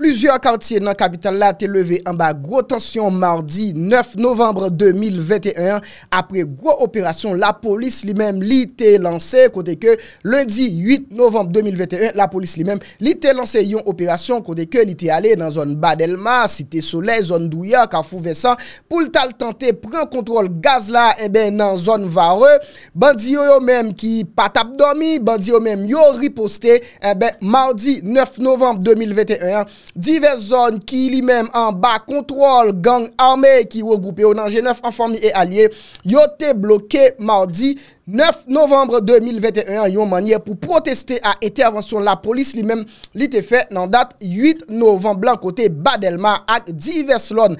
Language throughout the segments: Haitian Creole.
Plusyon kartye nan kapital la te leve an ba gro tansyon mardi 9 novembre 2021. Apre gro operasyon, la polis li men li te lance kote ke lundi 8 novembre 2021. La polis li men li te lance yon operasyon kote ke li te ale nan zon Bad Elma, Siti Sole, zon Douya, Kafou Vessan. Poul tal tante pren kontrol gaz la e eh ben nan zon Vare. Bandi yo yo men ki patap domi, bandi yo men yo riposte e eh ben mardi 9 novembre 2021. Divers zon ki li men an ba kontrol gang arme ki wou goupi ou nan jenef anformi e alye yote bloke mardi 9 novembre 2021 yon manye pou proteste a etervansyon la polis li men li te fe nan dat 8 novembre blan kote badelman ak divers zon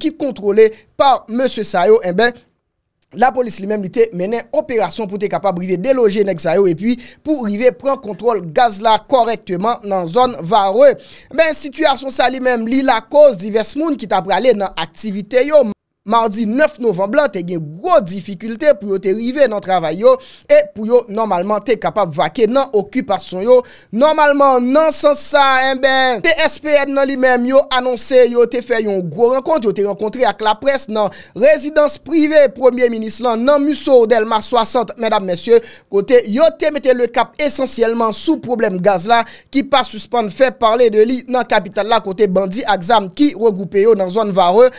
ki kontrole par monsie Sayo Mbèk. Eh La polis li menen operasyon pou te kapab rive deloje nek sa yo e pi pou rive pren kontrol gaz la korekteman nan zon vare. Ben, situasyon sa li menen li la koz di ves moun ki ta prale nan aktivite yo. Mardi 9 novemblan te gen gro Difikulte pou yo te rive nan travay yo E pou yo normalman te kapap Vake nan okupasyon yo Normalman nan san sa Te SPN nan li menm yo anonse Yo te fe yon gro renkont Yo te renkontre ak la pres nan Rezidans privé premier minislan Nan Muso Odelma 60 Yo te mette le kap esensyelman Sou problem gaz la Ki pa suspande fe parle de li Nan kapital la kote bandi aksam Ki regoupe yo nan zon vare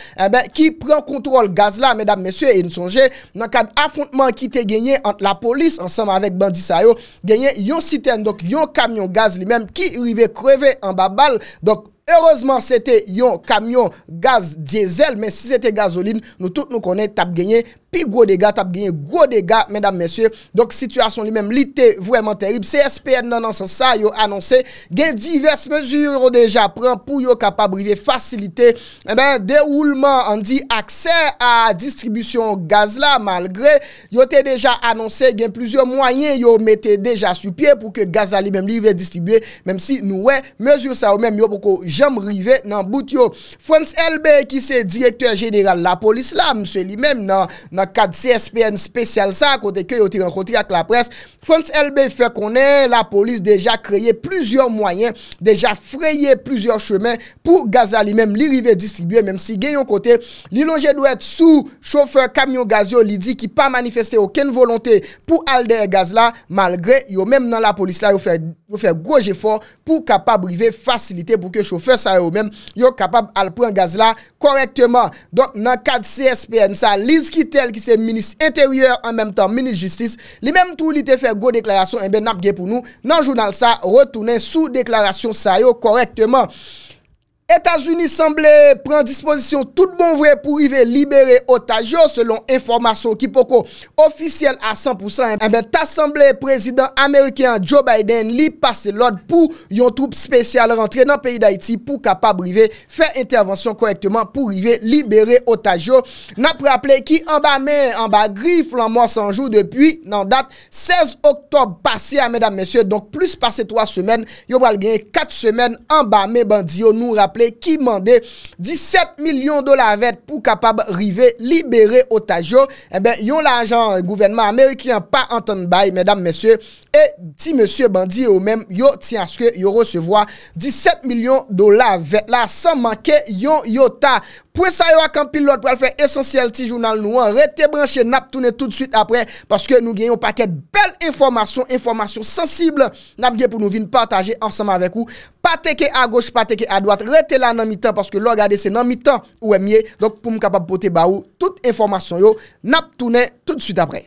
Ki eh prenk kontrol gaz la, medam mesye, en sonje, nan kan affontman ki te genye, ant la polis, ansanman vek bandi sayo, genye yon siten, donk yon kamyon gaz li menm, ki yu yive kreve, an babal, donk, Merozman se te yon kamyon gaz diesel men si se te gazolin nou tout nou konen tap genye pi gwo dega tap genye gwo dega men dam mensye. Donk situasyon li men li te vwèman terib. Se SPN nan ansan sa yo anonsè gen divers mesur yon deja pran pou yo kapabrile fasilite. Eben deroulman an di aksè a distribisyon gaz la malgre yo te deja anonsè gen plouzyon mwanyen yo mette deja su piè pou ke gazali men li ve distribye. Mem si nou wè mesur sa wè men yo pou yo gen. m rive nan bout yo. Frans LB ki se direktor general la polis la, mswe li men nan 4 CSPN spesyal sa, kote ke yo ti renkoti ak la pres, Frans LB fe konen la polis deja kreye plusieurs mwayen, deja freye plusieurs chemen pou gazla li men li rive distribuye, menm si gen yon kote li loje dwe sou chauffeur kamyon gazyo li di ki pa manifeste oken volonte pou alder gazla malgre yo men nan la polis la yo fe groj efor pou kapab rive fasilite pou ke chauffeur sa yo mèm yo kapab al pren gaz la korektman. Donk nan kad CSPN sa lise ki tel ki se minis interyeur an mèm tan, minis justis li mèm tou li te fè go deklarasyon enbe eh napge pou nou nan jounal sa retounen sou deklarasyon sa yo korektman. Etats-Unis semblè pren disponisyon tout bon vre pou rive libere otajo, selon informasyon ki poko ofisyen a 100% eh t'assemblè, prezident Amerikean Joe Biden li pase lod pou yon troupe spesyal rentre nan peyi d'Haïti pou kapab rive, fè intervansyon korekteman pou rive libere otajo, nan praple ki amba men, amba grif lan moun sanjou depuy nan dat, 16 oktob pase, a mèdame mèsyè, donk plus pase 3 semen, yon bal gen 4 semen, amba men bandiyo nou rapple Ki mande 17 milyon dolar vet pou kapab rive libere otajo E ben yon lajan euh, gouvenman Amerikian pa anton bay Mesdames, mesye E ti mesye bandi ou men Yo ti anske yo resevoa 17 milyon dolar vet la San manke yon yota Pwè sa yo akampil lot pou al fè esensyel ti jounal nou an, rete branche, nap toune tout de suite apre, paske nou genyon paket bel informasyon, informasyon sensible, nap genyon pou nou vin pataje ansama vek ou, pateke a goch, pateke a doat, rete la nan mi tan, paske lo gade se nan mi tan ou emye, dok pou m kapap pote ba ou, tout informasyon yo, nap toune tout de suite apre.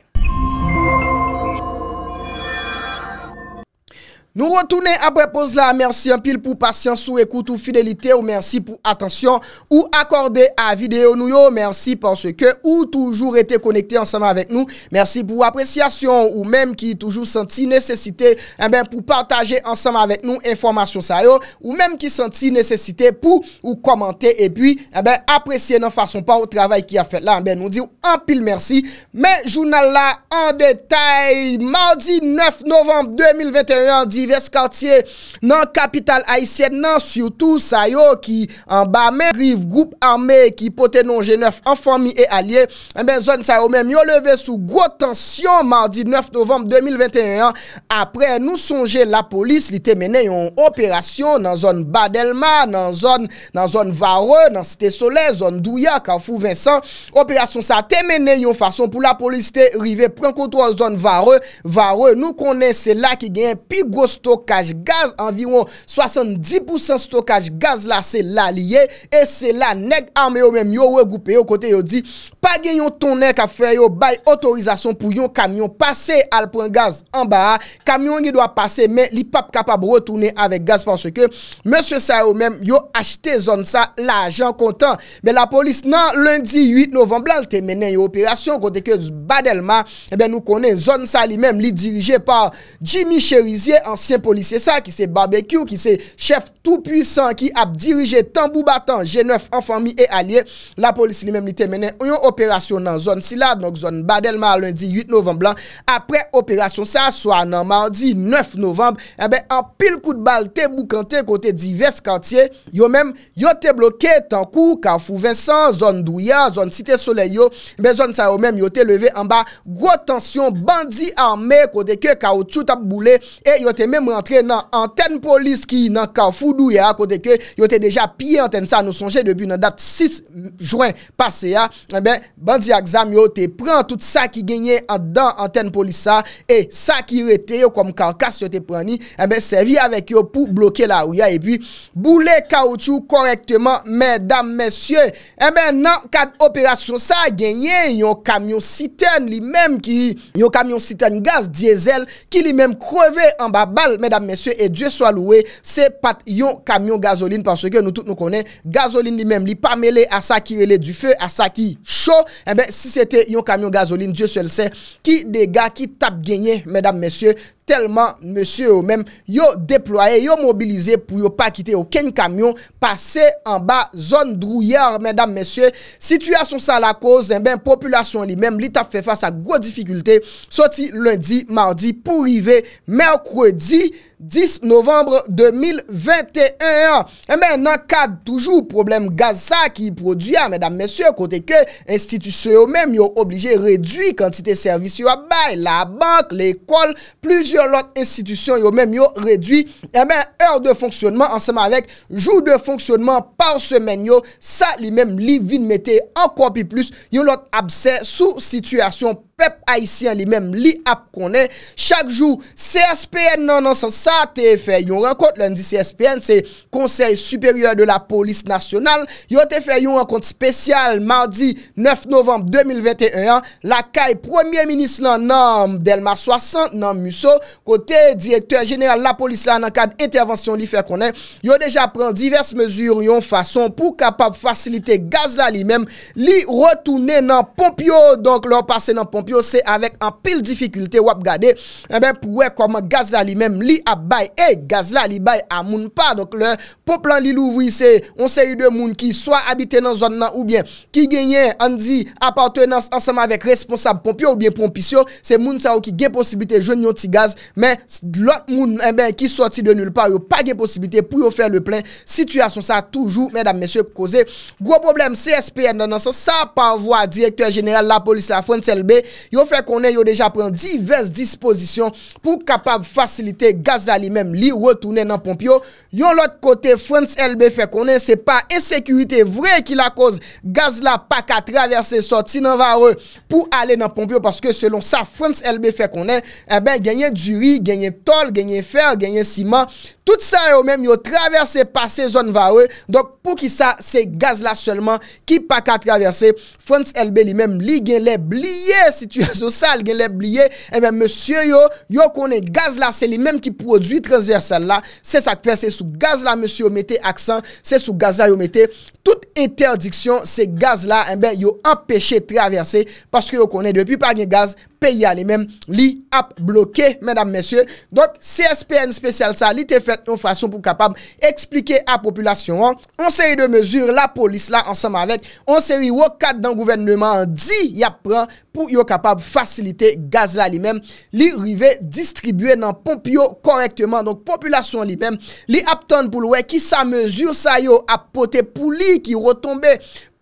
Nous retournons après pause là. Merci un pile pour patience ou écoute ou fidélité ou merci pour attention ou accorder à vidéo nous yo. Merci parce que ou toujours été connecté ensemble avec nous. Merci pour appréciation ou même qui toujours senti nécessité eh ben, pour partager ensemble avec nous information ça ou même qui senti nécessité pour ou commenter et puis eh ben, apprécier de façon pas au travail qui a fait là. Ben, nous disons un pile merci. Mais journal là en détail mardi 9 novembre 2021 veskartye nan kapital Aisyen nan syoutou sayo ki an ba men, griv, goup arme ki potenon G9, anformi e alye, eh men ben zon sayo men yo leve sou gro tension, mardi 9 novem 2021, apre nou sonje la polis li temene yon operasyon nan zon Badelma, nan zon, nan zon Vare, nan site sole, zon Douya Karfou Vincent, operasyon sa temene yon fason pou la polisite rive pren kontro an zon Vare, Vare nou konen se la ki gen pi gros stokaj gaz, anviron 70% stokaj gaz la se la liye, e se la nek arme yo menm yo regoupe yo kote yo di pa gen yon ton nek a fè yo bay otorizasyon pou yon kamyon pase alpon gaz anbara kamyon yi doa pase men, li pap kapab rotounen avèk gaz panso ke monsye sa yo menm yo achete zon sa la jan kontan, men la polis nan lundi 8 novemb lan te menen yo operasyon kote ke badelman e eh ben nou konen zon sa li menm li dirije par Jimmy Cherizier ans siyen polisye sa, ki se barbekyou, ki se chef tout puissant, ki ap dirije tambou batan, jeneuf, anfami e alie, la polisye li menm li temene yon operasyon nan zon sila, nok zon badelman lundi 8 novemb lan, apre operasyon sa, swa nan mandi 9 novemb, ebe, eh apil kout balte bou kante kote divers kantye, yo menm, yo te bloke tankou, kaw fou ven san, zon douya, zon site soleyo, men zon sa yo menm, eh yo te leve anba, gro tansyon, bandi arme, kote ke kaw chout ap boule, e yo teme m rentre nan anten polis ki nan kaw foudou ya kote ke yo te deja piye anten sa nou sonje debi nan dat 6 juan pase ya e ben bandi aksam yo te pren tout sa ki genye an dan anten polis sa e sa ki rete yo koum kaw kas yo te pren ni e eh ben servi avek yo pou bloke la ou ya e pi boule kawoutou korekteman mèdam mèsyè e eh ben nan kat operasyon sa genye yon kamyon siten li mèm yon kamyon siten gaz diesel ki li mèm kreve an baba Mèdame mèsyè, e djè so alouè Se pat yon kamyon gazoline Panso ke nou tout nou konè, gazoline li mèm Li pa mele a sa ki rele du fe, a sa ki Cho, e eh bè, si se te yon kamyon Gazoline, djè sel se, ki dega Ki tap genye, mèdame mèsyè Telman, mèsyè ou mèm, yo Deploye, yo mobilize pou yo pa Kitè ou ken kamyon, pase An ba, zon drouyè, mèdame mèsyè Situasyon sa la koz, e eh bè Populasyon li mèm, li tap fè fà sa Gro difficultè, soti lundi Mardi, pou rive, mèkwedi de 10 novembre 2021 Emen eh nan kad toujou Problem gaz sa ki yi produya Mèdame mèsyè, kote ke institusyon Yo mèm yo oblije redwi Kantite servis yo abay, la bank L'ekol, plüzyon lot Institusyon yo mèm yo redwi Emen, eh eur de fonksyonman ansèm avèk Jou de fonksyonman par semen yo Sa li mèm li vinmète Ankon pi plus, yo lot abse Sou situasyon pep haisyen Li mèm li ap konè Chak jou CSPN 95 sa te fe yon renkont lèndi CSPN se konsey supèryèr de la polis nasyonal. Yo te fe yon renkont spèsyal mardi 9 novemb 2021. La kay premier minis lan nan Delmar 60 nan Musso. Kote direktèr jenèral la polis lan nan kad intervensyon li fè konè. Yo deja pren divers mesur yon fason pou kapab fasilite gaz la li mèm li retounè nan pompio. Donk lòn passe nan pompio se avèk an pil difikultè wap gade. Mè eh pou wèk koman gaz la li mèm li apakè bay e gaz la li bay a moun pa doke le, pou plan li louvri se on se yu de moun ki soa abite nan zon nan ou bien ki genyen an di apartenans ansama vek responsab pompio ou bien pompisyo, se moun sa ou ki gen posibite joun yon ti gaz, men lot moun en eh ben ki sorti de nul pa yo pa gen posibite pou yo fèr le plen situasyon sa toujou, mèdam mèsyo kou koze, gwo problem, CSPN nan sa sa pa envo a direktor general la polis la foun selbe, yo fèr konen yo deja pren divers disposisyon pou kapab fasilite gaz a li menm li wotoune nan pompio. Yon lot kote France LB fè konen se pa esekurite vre ki la koz gaz la pa ka traverse soti nan vare pou ale nan pompio. Paske selon sa France LB fè konen, e ben genyen jury, genyen tol, genyen fer, genyen siman. Tout sa yo menm yo traverse pa se zon vare. Dok pou ki sa se gaz la seulement ki pa ka traverse. France LB li menm li genye le bliye situasyon sal genye le bliye. E eh ben monsye yo yo konen gaz la se li menm ki pou produit transversal là, c'est ça que fait, c'est sous gaz là, monsieur, mettez accent, c'est sous gaz là, vous mettez tout interdiksyon se gaz la yon empèche traversè paske yon konè depi par gen gaz pe yon li mèm li ap bloke mèdame mèsyè. Donk CSPN spesyal sa li te fèt yon frasyon pou kapab eksplike a populasyon an on seri de mesur la polis la ansam avèk, on seri wokat dan gouvennman di yap pran pou yon kapab fasilite gaz la li mèm li rive distribwe nan pomp yon korektèman. Donk populasyon li mèm li aptan pou lwe ki sa mesur sa yon apote pou li Ki rotombe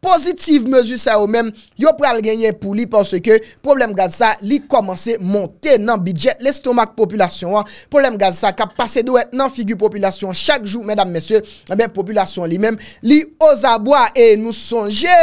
pozitiv mezu sa ou men Yo pral genye pou li Panse ke problem gazisa Li komanse monte nan bidjet Lestomak populasyon an Problem gazisa Kap pase do eh et nan figu populasyon Chak jou menam mesye Eben populasyon li men Li oza boye E nou sonje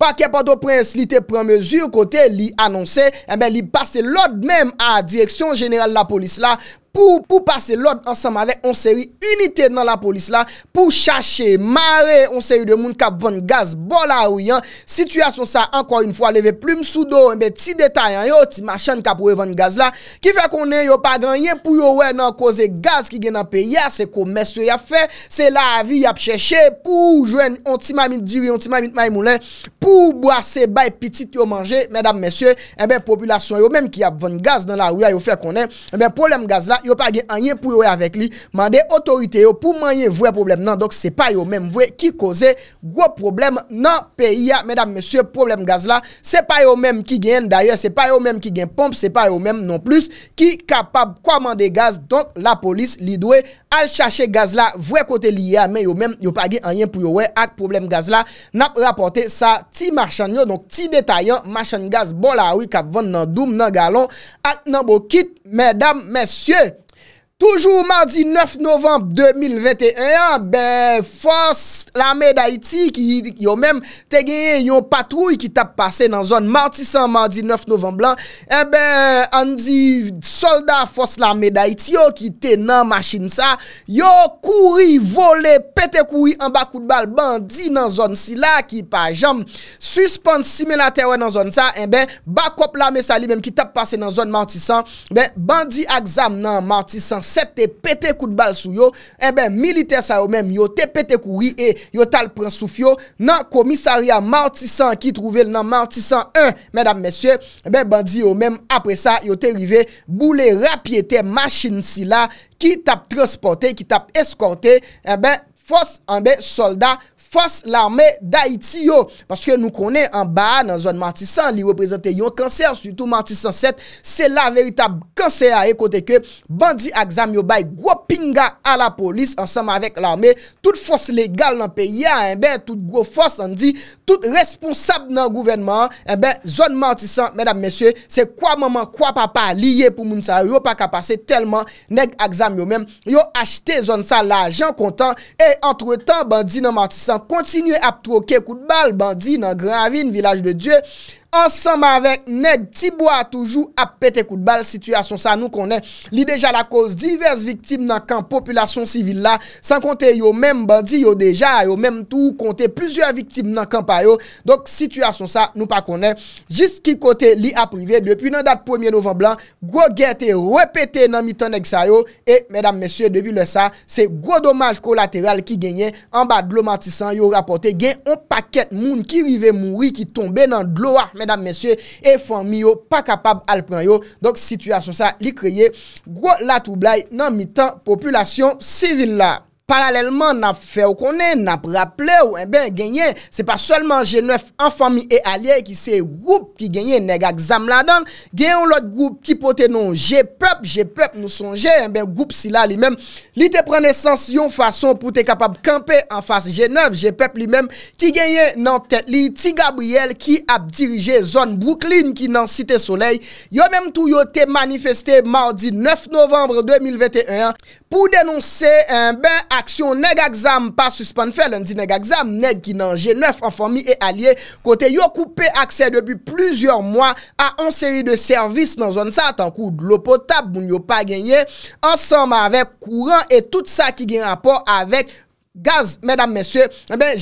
Pakye pato prens Li te pran mezu Kote li anonse Eben eh li pase lode men A direksyon general la polis la pou pase lot ansam ave, on seri unitè nan la polis eh non, la, pou chache mare, on seri de moun ka bon gaz, bo la ou yon, situasyon sa, anko yon fwa leve plume sou do, enbe ti detay an yo, ti machan ka pou e bon gaz la, ki fè konen yo pa granye, pou yo wè nan koze gaz ki genan pe ya, se ko mèsyo ya fè, se la avi yap chèche, pou jwen ontima mit diwi, ontima mit maymoulè, pou bwa se bay pitit yo manje, mèdam mèsyo, enbe populasyon yo, mèm ki ap von gaz nan la ou ya, yo fè konen, enbe pou lè yo pa gen anyen pou yo we avek li, mande otorite yo pou man yen vwe problem nan, donk se pa yo men vwe ki koze gwo problem nan peyi ya, men dam mesye problem gaz la, se pa yo men ki gen daye, se pa yo men ki gen pomp, se pa yo men non plus, ki kapab kwa mande gaz, donk la polis li dwe al chache gaz la, vwe kote li ya, men yo men yo pa gen anyen pou yo we ak problem gaz la, nap rapote sa ti marchan yo, donk ti detayan marchan gaz bol awi, kap vwant nan doum nan galon, ak nan bo kit, men dam mesye gaz, Toujou mardi 9 novem 2021 Be fos la me da iti ki yo menm tegeye yon patrouy ki tap pase nan zon Martisan mardi 9 novem lan E be an di solda fos la me da iti yo ki te nan masin sa Yo kouri vole pete kouri an ba koud bal bandi nan zon Si la ki pa jam suspensi mena tewe nan zon sa E eh be bakop la me sali menm ki tap pase nan zon martisan Be bandi akzam nan martisan Se te pete kou de bal sou yo E ben, militer sa yo men Yo te pete kou ri e Yo tal pransou fyo Nan komisaria martisan ki Trouve nan martisan 1 eh Ben bandi yo men Apre sa, yo te rive Boulè rapye te machin si la Ki tap transporte, ki tap eskorte E eh ben, fos anbe soldat Fos l'armè d'Haïti yo Paske nou konè an ba nan zon martisan Li reprezentè yon kanser Soutou martisan 7 Se la veritab kanser aè kote ke Bandi aksam yo bay Gwo pinga a la polis Ansem avèk l'armè Tout fos legal nan peyè eh Tout gwo fos an di Tout responsab nan gouvenman eh Zon martisan Mèdame mèsyè Se kwa maman kwa papa Liye pou mounisa Yo pa kapase Telman neg aksam yo mèm Yo achete zon sa La jan kontan E antre tan bandi nan martisan kontinye ap troke kout bal bandi nan gran vin vilaj de Diyo ansanm avèk, neg tibwa toujou ap pète koutbal, situasyon sa nou konè, li dejan la koz divers viktib nan kan, populasyon sivil la, san konte yo men bandi yo dejan, yo men tou konte, plizua viktib nan kan pa yo, donk situasyon sa nou pa konè, jist ki kote li aprive, depi nan dat 1e novemblan, gro gen te repete nan mitan neg sa yo, e, medam mesye, debi le sa, se gro domaj kolateral ki genye, an ba glomantisan yo rapote, gen on paket moun ki rive mouri, ki tombe nan glomantisan, Mèdam mèsyè, e fon mi yo pa kapab al pran yo. Donk, situasyon sa li kreye. Gwo la toublai nan mitan populasyon sivil la. Paralèlman na fe ou konen, na praple ou, en eh ben genyen, se pa solman G9 an fami e alye ki se goup ki genyen negak Zamladan, genyen ou lot goup ki pote non G-Pep, G-Pep nou son G, en eh ben goup sila li men, li te prene sens yon fason pou te kapab kampe an fase G9, G-Pep li men, ki genyen nan tet li, ti Gabriel ki ap dirije zon Brooklyn ki nan site soleil, yo menm tou yo te manifeste mardi 9 novembre 2021, Pou denonsè an eh, ben aksyon neg aksam pa suspan fèl an di neg aksam neg ki nan G9 an formi e alye kote yo koupe aksè debi plizior mwa an seri de servis nan zon sa tan kou dlo potap moun yo pa genye ansam avek kouran e tout sa ki gen rapor avek. Gaz, mèdam mèsyè,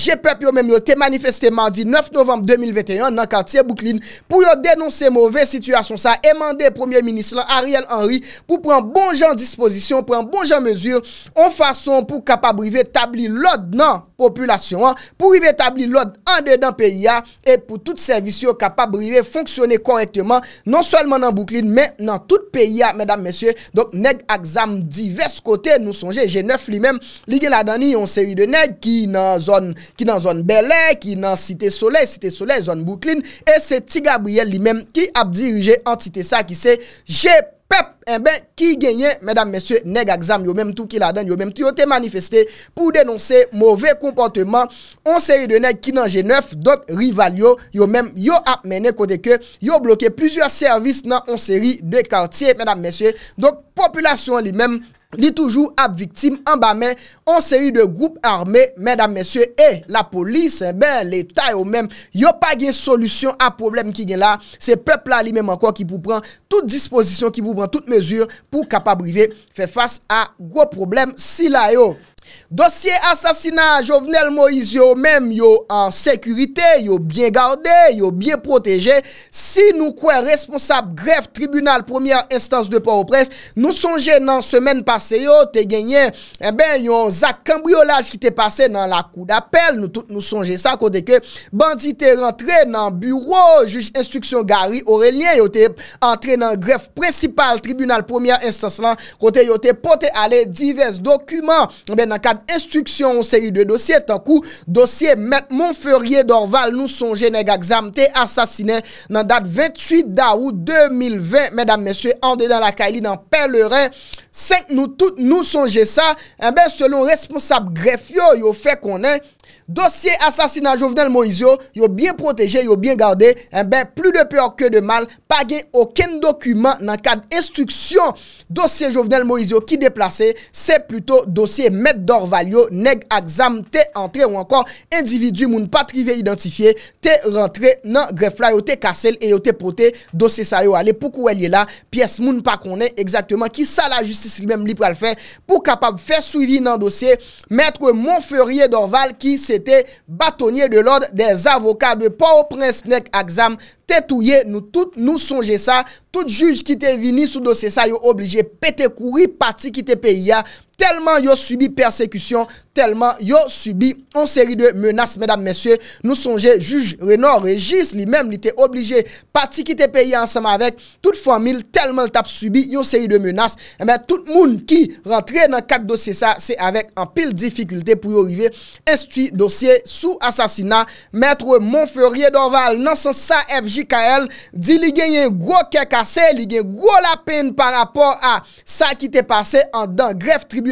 jè pep yo mèm yo te manifestè mandi 9 novem 2021 nan katiye bouklin pou yo denonsè mouvè situasyon sa emande Premier Ministre la Ariel Henry pou pren bon jan disposisyon, pren bon jan mèsyon, ou fason pou kapabrive tabli lòd nan. Populasyon an pou rive etabli lode an de dan periya E pou tout servisyon kapab rive fonksyonne korektman Non solman nan boukline men nan tout periya Medan mesye, donk neg aksam divers kote Nou sonje G9 li men, li gen la dani yon seri de neg Ki nan zone Berlin, ki nan site soleil, site soleil, zone boukline E se ti Gabriel li men ki ap dirije an site sa ki se GP pep, en eh ben, ki genyen, mèdam mèsyo, neg aksam, yo mèm tou ki la den, yo mèm tou yo te manifeste, pou denonse, mouvè komportèman, on seri de neg ki nan G9, dot rival yo, yo mèm, yo ap mènen kote ke, yo bloke plusieurs services nan on seri de kartier, mèdam mèsyo, dot populasyon li mèm, Li toujou ap viktim an ba men, an seri de goup arme, men dam mensye, e la polis, ben le ta yo men, yo pa gen solusyon ap problem ki gen la, se pep la li men man kon ki pou pran tout disposition, ki pou pran tout mesur pou kapabrive, fe fas a gwo problem si la yo. Dosye asasina Jovenel Moise yo menm yo an sekurite yo bien gade, yo bien proteje si nou kwen responsab gref tribunal premier instance de por pres, nou sonje nan semen pase yo, te genye eh yon zakambriolaj ki te pase nan la kou d'apel, nou sonje sa kote ke bandite rentre nan bureau juj instruksyon Gary Aurelien, yo te entre nan gref principal tribunal premier instance lan, kote yo te pote ale divers dokumen, yon eh nan kad instruksyon ou se yi de dosye, tan kou dosye met Monferier Dorval nou sonje neg aksamte asasine nan dat 28 da ou 2020. Medan mesye, ande dan la kaili nan Perlerin, senk nou tout nou sonje sa, en eh ben selon responsable Greffio yo fe konen, Dosye asasina jovenel Moizyo Yo bien proteje, yo bien gade En eh ben, plu de pe orke de mal Page oken dokumen nan kad instruksyon Dosye jovenel Moizyo ki deplase Se pluto dosye met Dorval yo Neg aksam, te entre ou ankon Individu moun patrive identifiye Te rentre nan grefla Yo te kasele e yo te pote Dosye sa yo ale pou kou el ye la Pies moun pa konen Exactement ki sa la justis li men li pral fe Pou kapab fe suivi nan dosye Met Monferye Dorval ki se te batonye de l'ordre des avokats de pau prensnek aksam te touye nou tout nou sonje sa tout juj ki te vini sou dosesa yo oblije pete kouri pati ki te peyi ya telman yo subi persekution, telman yo subi on seri de menas, mesdames, mesye, nou sonje, juj, renan, rejis, li men li te oblije, pati ki te peyi ansem avek, tout fomil, telman le tap subi, yo seri de menas, tout moun ki rentre nan kat dosye sa, se avek an pil difikulte pou yo rive, estui dosye sou asasina, metre monferye donval, nan san sa FJKL, di li genye gro kekase, li genye gro la pen par rapport a sa ki te pase an dan gref tribu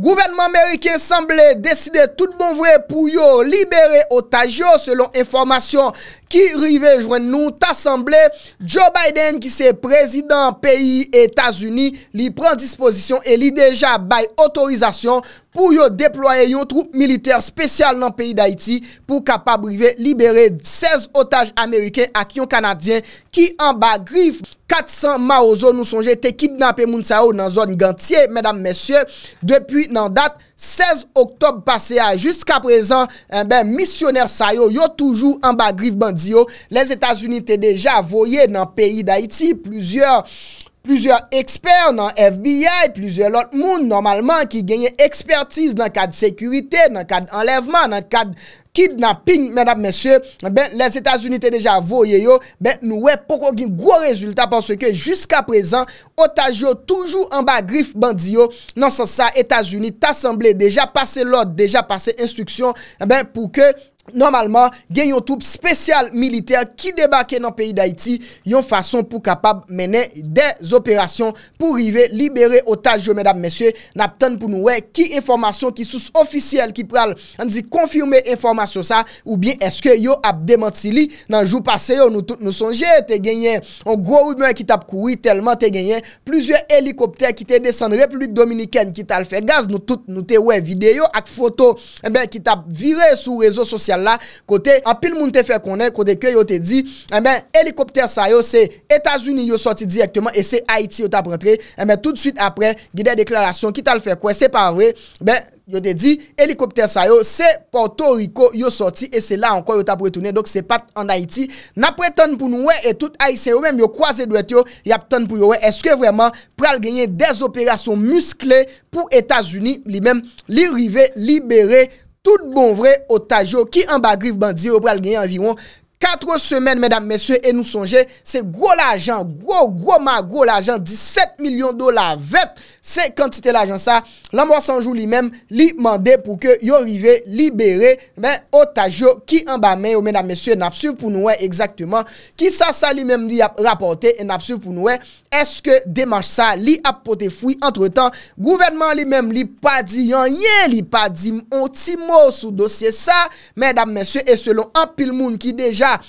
Gouvernement Ameriken semble deside tout bon vre pou yo libere otajo selon informasyon ki rive jwen nou tasemble. Joe Biden ki se prezident peyi Etasuni li pren disposisyon e li deja bay otorizasyon. pou yo deploye yon troupe militer spesyal nan peyi d'Haiti pou kapabrive libere 16 otaj Ameriken ak yon Kanadyen ki an bagrif 400 ma ozon nou sonje tekib nan pey moun sa yo nan zon gantye. Medam mesye, depuy nan dat, 16 oktob pase a, jusqu'a prezan, eh misioner sa yo yo toujou an bagrif bandi yo. Les Etats-Unis te deja voye nan peyi d'Haiti. Plusièr... Plüzyor eksper nan FBI, plüzyor lot moun normalman ki genye ekspertise nan kad sekurite, nan kad enlevman, nan kad kidnapping, mèdap mèsyè, ben, les Etats-Unis te deja voye yo, ben, nou we pou kogin gwo rezultat pwanswe ke jyska prezan, otaj yo toujou anba grif bandi yo, nan sosa Etats-Unis tasemble deja pase lot, deja pase instruksyon, eh ben, pou ke... normalman gen yon troupe spesyal militer ki debake nan peyi d'Haïti yon fason pou kapab menen des operasyon pou rive libere otage yo mèdame mèsyè nap ten pou nou wè ki informasyon ki sous ofisyel ki pral anzi konfirme informasyon sa ou bien eske yo ap demantili nan jou passe yo nou sonje te genyen on gro ou mèk ki tap koui telman te genyen plizye helikopter ki te desen republik dominikèn ki tal fè gaz nou te wè videyo ak foto mèk eh ki tap vire sou rezo sosy Kote apil moun te fe konen Kote ke yo te di eh Helikopter sa yo se Etasuni yo sorti direktman E se Haiti yo ta prentre eh Tout suite apre gidae deklarasyon Ki tal fe kwen se pa wè Yo te di helikopter sa yo se Porto Rico Yo sorti e se la ankon yo ta prentre Dok se pat an Haiti Napre ton pou nou wè etout Aisyen wèm yo kwaze dwet yo Estke wèm pral genye des operasyon muskle Pou Etasuni Li mèm li rive libere Tout bon vre otajo ki an bagriv ban diyo pral genye anviron 4 semen, men dam mesye, e nou sonje, se gro l'ajan, gro, gro ma gro l'ajan, 17 milyon dolar, vet, se kantite l'ajan sa, la mwa sanjou li men, li mande, pou ke yo rive, li bere, men, otajo, ki an ba men, o men dam mesye, nap suv pou noue, ekzaktouman, ki sa sa li men, li ap rapote, nap suv pou noue, eske demanche sa, li ap pote fwi, entre tan, gouvenman li men, li pa di yon, li pa di, onti mou, sou dosye sa, men dam mesye acá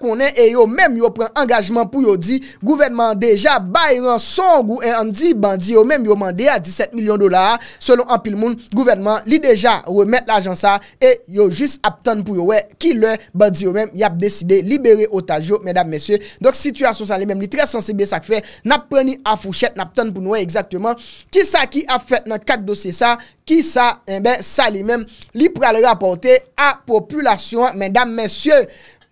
konen e yo mèm yo pren angajman pou yo di, gouvenman deja bayran son gou en andi bandi yo mèm yo mande a 17 milyon dolar selon an pil moun, gouvenman li deja remet l'agenca e yo jist ap ten pou yo we, ki le bandi yo mèm yap deside libere otaj yo mèdame mèsyo, dok situasyon sa li mèm li tres sensibil sa kfe, nap preni a fouchet nap ten pou nou we exactement, ki sa ki ap fet nan kat dosye sa, ki sa mèm eh sa li mèm, li prale rapote a populasyon mèdame mèsyo,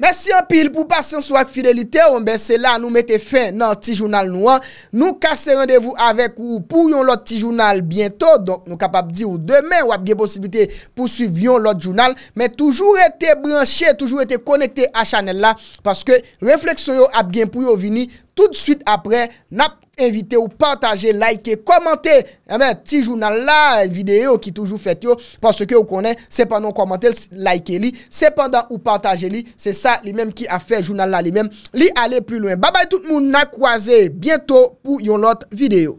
mèsyon pi Fil pou pasens wak fidelite, ou mbe se la nou mette fin nan ti jounal nou an. Nou kase randevou avek ou pou yon lot ti jounal bientot. Donk nou kapap di ou demen wap gen posibite pou suiv yon lot jounal. Me toujou ete branche, toujou ete konekte a chanel la. Paske refleksyon yo ap gen pou yo vini tout suite apre nap. Invite ou partaje, laike, komante. Ame ti jounal la videyo ki toujou fet yo. Pon se ke ou konen, sepanon komante, laike li. Sepanon ou partaje li, se sa li menm ki a fe jounal la li menm. Li ale pli lwen. Babay tout moun na kwaze. Biento pou yon lot videyo.